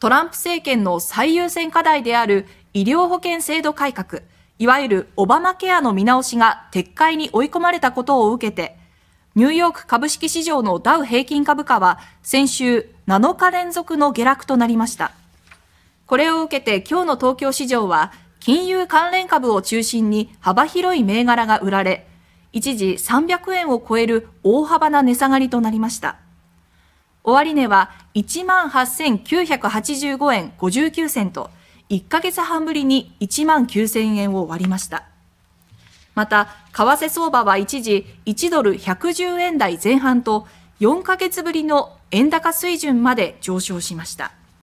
トランプ政権の最優先課題である医療保険制度改革、いわゆるオバマケアの見直しが撤回に追い込まれたことを受けて、ニューヨーク株式市場のダウ平均株価は先週7日連続の下落となりました。これを受けて今日の東京市場は金融関連株を中心に幅広い銘柄が売られ、一時300円を超える大幅な値下がりとなりました。終値は18,985円59銭と、1ヶ月半ぶりに1万9000円を割りました。また、為替相場は一時1ドル110円台前半と、4ヶ月ぶりの円高水準まで上昇しました。